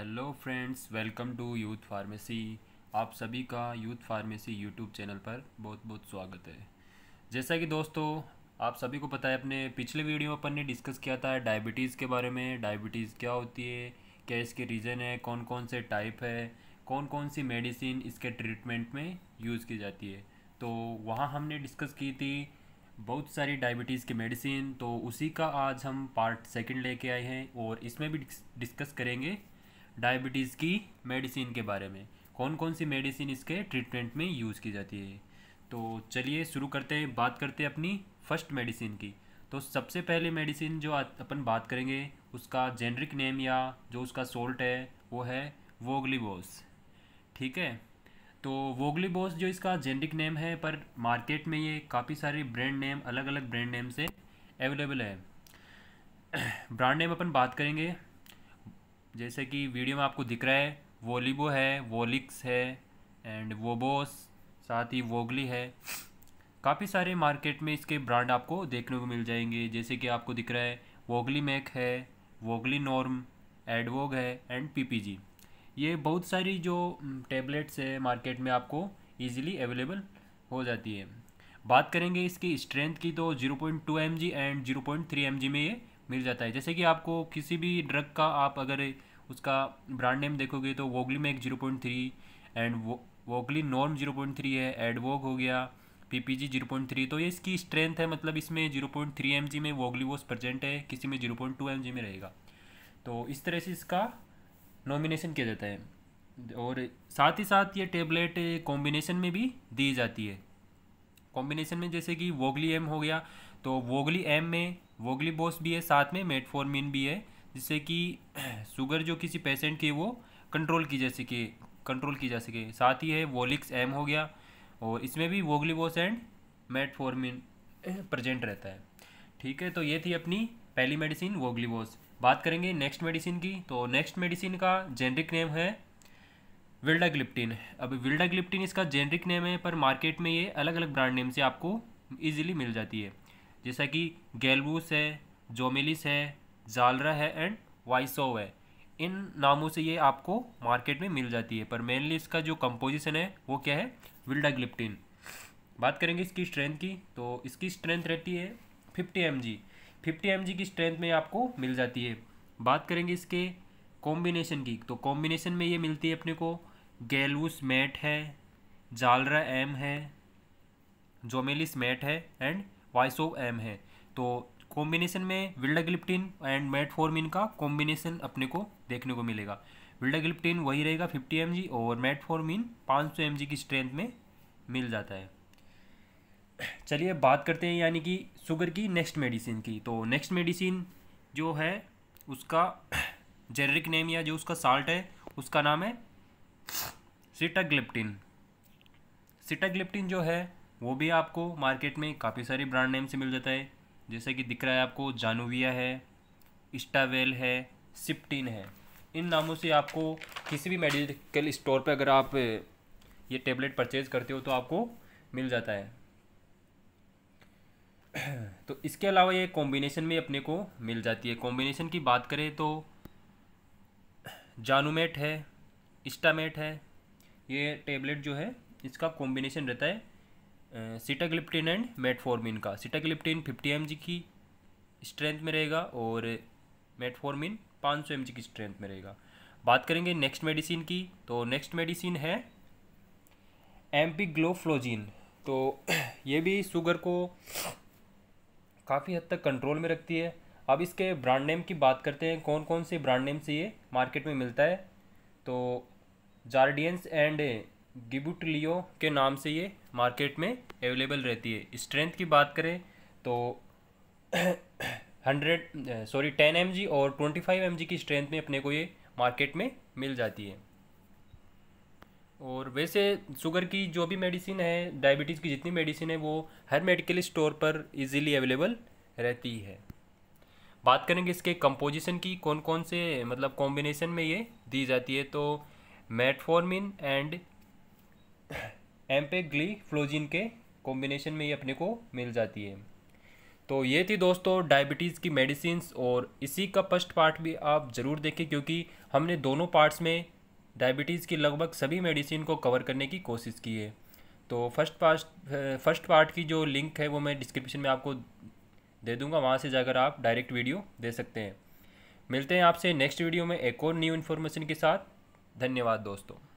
hello friends welcome to youth pharmacy आप सभी का यूथ फार्मेसी यूट्यूब चैनल पर बहुत बहुत स्वागत है जैसा कि दोस्तों आप सभी को पता है अपने पिछले वीडियो में अपन ने डिस्कस किया था डायबिटीज़ के बारे में डायबिटीज़ क्या होती है क्या इसके रीज़न है कौन कौन से टाइप है कौन कौन सी मेडिसिन इसके ट्रीटमेंट में यूज़ की जाती है तो वहाँ हमने डिस्कस की थी बहुत सारी डायबिटीज़ की मेडिसिन तो उसी का आज हम पार्ट सेकंड लेके आए हैं और इसमें भी डिस्कस करेंगे डायबिटीज़ की मेडिसिन के बारे में कौन कौन सी मेडिसिन इसके ट्रीटमेंट में यूज़ की जाती है तो चलिए शुरू करते हैं बात करते हैं अपनी फर्स्ट मेडिसिन की तो सबसे पहले मेडिसिन जो अपन बात करेंगे उसका जेनरिक नेम या जो उसका सोल्ट है वो है वोगलीबोस ठीक है तो वोगलीबोस जो इसका जेनरिक नेम है पर मार्केट में ये काफ़ी सारे ब्रांड नेम अलग अलग ब्रांड नेम से अवेलेबल है ब्रांड नेम अपन बात करेंगे जैसे कि वीडियो में आपको दिख रहा है वोलीबो है वोलिक्स है एंड वोबोस साथ ही वोगली है काफ़ी सारे मार्केट में इसके ब्रांड आपको देखने को मिल जाएंगे जैसे कि आपको दिख रहा है वोगली मैक है वोगली नॉर्म एडवोग है एंड पीपीजी ये बहुत सारी जो टैबलेट्स है मार्केट में आपको इजीली अवेलेबल हो जाती है बात करेंगे इसकी स्ट्रेंथ की तो 0.2 पॉइंट एंड 0.3 पॉइंट में ये मिल जाता है जैसे कि आपको किसी भी ड्रग का आप अगर उसका ब्रांड नेम देखोगे तो वोगली में एक जीरो पॉइंट थ्री एंड वो Voglinorm zero point three है एडवोग हो गया P P G zero point three तो ये इसकी स्ट्रेंथ है मतलब इसमें zero point three M G में वोगली वोस प्रजेंट है किसी में zero point two M G में रहेगा तो इस तरह से इसका नॉमिनेशन किया जाता है और साथ ही साथ ये टेबलेट कॉम्बिनेशन में भी दी जाती है कॉम्बिनेशन में जैसे कि वोगली एम हो गया तो वोगली एम में वोगली बोस भी है साथ में मेटफॉर्मिन भी है जिससे कि शुगर जो किसी पेशेंट की वो कंट्रोल की जा सके कंट्रोल की जा सके साथ ही है वोलिक्स एम हो गया और इसमें भी voglibose and metformin present रहता है ठीक है तो ये थी अपनी पहली मेडिसिन वोगली बोस बात करेंगे नेक्स्ट मेडिसिन की तो नेक्स्ट मेडिसिन का जेनरिक नेम है विल्डाग्लिप्टिन अब विल्डाग्लिप्टिन इसका जेनरिक नेम है पर मार्केट में ये अलग अलग ब्रांड नेम से आपको ईजिली मिल जाती है जैसा कि गेलबूस है जोमेलिस है जालरा है एंड वाइसोव है इन नामों से ये आपको मार्केट में मिल जाती है पर मेनली इसका जो कंपोजिशन है वो क्या है विल्डाग्लिप्टिन बात करेंगे इसकी स्ट्रेंथ की तो इसकी स्ट्रेंथ रहती है fifty M G fifty M G की स्ट्रेंथ में आपको मिल जाती है बात करेंगे इसके कॉम्बिनेशन की तो कॉम्बिनेशन में ये मिलती है अपने को गेलवस मैट है जालरा एम है जोमेलिस मैट है एंड वाइसो एम है तो कॉम्बिनेशन में विल्डाग्लिप्टिन एंड मेटफॉर्मिन का कॉम्बिनेशन अपने को देखने को मिलेगा विल्डाग्लिप्टिन वही रहेगा 50 एम और मेटफॉर्मिन 500 एम की स्ट्रेंथ में मिल जाता है चलिए बात करते हैं यानी कि शुगर की नेक्स्ट मेडिसिन की तो नेक्स्ट मेडिसिन जो है उसका जेनरिक नेम या जो उसका साल्ट है उसका नाम है सिटाग्लिप्टिन सिटाग्लिप्टिन जो है वो भी आपको मार्केट में काफ़ी सारे ब्रांड नेम से मिल जाता है जैसे कि दिख रहा है आपको जानोविया है इस्टावेल है सिप्टिन है इन नामों से आपको किसी भी मेडिकल स्टोर पर अगर आप ये टेबलेट परचेज करते हो तो आपको मिल जाता है तो इसके अलावा ये कॉम्बिनेशन में अपने को मिल जाती है कॉम्बिनेशन की बात करें तो जानुमेट है इस्टामेट है ये टेबलेट जो है इसका कॉम्बिनेशन रहता है सीटाग्लिप्टिन एंड मेटफॉर्मिन का सीटाग्लिप्टिन 50 एम की स्ट्रेंथ में रहेगा और मेटफॉर्मिन 500 सौ की स्ट्रेंथ में रहेगा बात करेंगे नेक्स्ट मेडिसिन की तो नेक्स्ट मेडिसिन है एम्पी तो ये भी शुगर को काफ़ी हद तक कंट्रोल में रखती है अब इसके ब्रांड नेम की बात करते हैं कौन कौन से ब्रांड नेम से ये मार्केट में मिलता है तो जार्डियंस एंड गिबुटलियो के नाम से ये मार्केट में अवेलेबल रहती है स्ट्रेंथ की बात करें तो हंड्रेड सॉरी टेन एम और ट्वेंटी फाइव एम की स्ट्रेंथ में अपने को ये मार्केट में मिल जाती है और वैसे शुगर की जो भी मेडिसिन है डायबिटीज़ की जितनी मेडिसिन है वो हर मेडिकल स्टोर पर इजीली अवेलेबल रहती है बात करेंगे इसके कंपोजिशन की कौन कौन से मतलब कॉम्बिनेशन में ये दी जाती है तो मेटफॉर्मिन एंड एम्पेग्ली फ्लोजिन के कॉम्बिनेशन में ये अपने को मिल जाती है तो ये थी दोस्तों डायबिटीज़ की मेडिसिन और इसी का फर्स्ट पार्ट भी आप ज़रूर देखें क्योंकि हमने दोनों पार्ट्स में डायबिटीज़ की लगभग सभी मेडिसिन को कवर करने की कोशिश की है तो फर्स्ट पार्ट फर्स्ट पार्ट की जो लिंक है वो मैं डिस्क्रिप्शन में आपको दे दूंगा वहाँ से जाकर आप डायरेक्ट वीडियो दे सकते हैं मिलते हैं आपसे नेक्स्ट वीडियो में एक और न्यू इन्फॉर्मेशन के साथ धन्यवाद दोस्तों